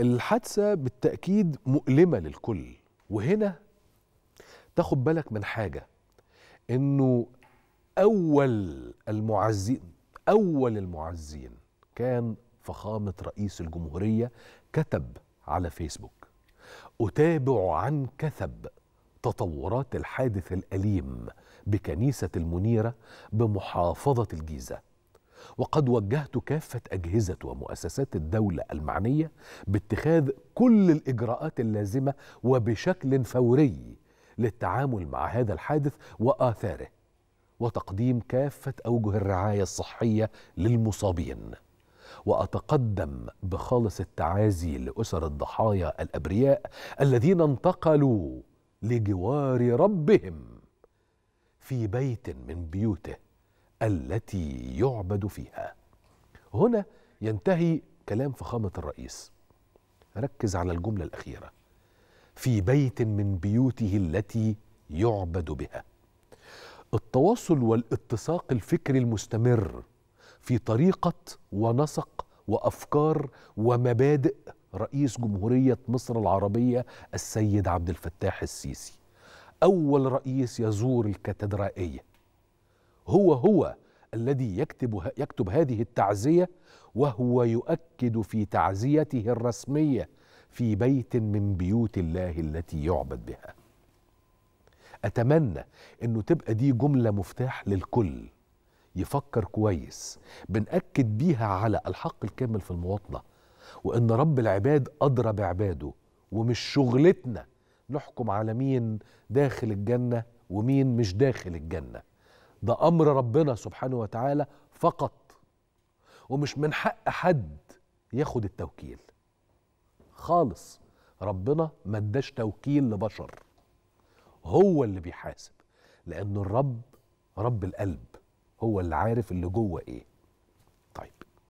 الحادثة بالتأكيد مؤلمة للكل وهنا تاخد بالك من حاجة إنه أول المعزين أول المعزين كان فخامة رئيس الجمهورية كتب على فيسبوك أتابع عن كثب تطورات الحادث الأليم بكنيسة المنيرة بمحافظة الجيزة وقد وجهت كافة أجهزة ومؤسسات الدولة المعنية باتخاذ كل الإجراءات اللازمة وبشكل فوري للتعامل مع هذا الحادث وآثاره وتقديم كافة أوجه الرعاية الصحية للمصابين وأتقدم بخالص التعازي لأسر الضحايا الأبرياء الذين انتقلوا لجوار ربهم في بيت من بيوته التي يعبد فيها هنا ينتهي كلام فخامه الرئيس ركز على الجمله الاخيره في بيت من بيوته التي يعبد بها التواصل والاتساق الفكري المستمر في طريقه ونسق وافكار ومبادئ رئيس جمهوريه مصر العربيه السيد عبد الفتاح السيسي اول رئيس يزور الكاتدرائيه هو هو الذي يكتب يكتب هذه التعزيه وهو يؤكد في تعزيته الرسميه في بيت من بيوت الله التي يعبد بها اتمنى انه تبقى دي جمله مفتاح للكل يفكر كويس بنأكد بيها على الحق الكامل في المواطنه وان رب العباد ادرى بعباده ومش شغلتنا نحكم على مين داخل الجنه ومين مش داخل الجنه ده امر ربنا سبحانه وتعالى فقط ومش من حق حد ياخد التوكيل خالص ربنا ما اداش توكيل لبشر هو اللي بيحاسب لأن الرب رب القلب هو اللي عارف اللي جوه ايه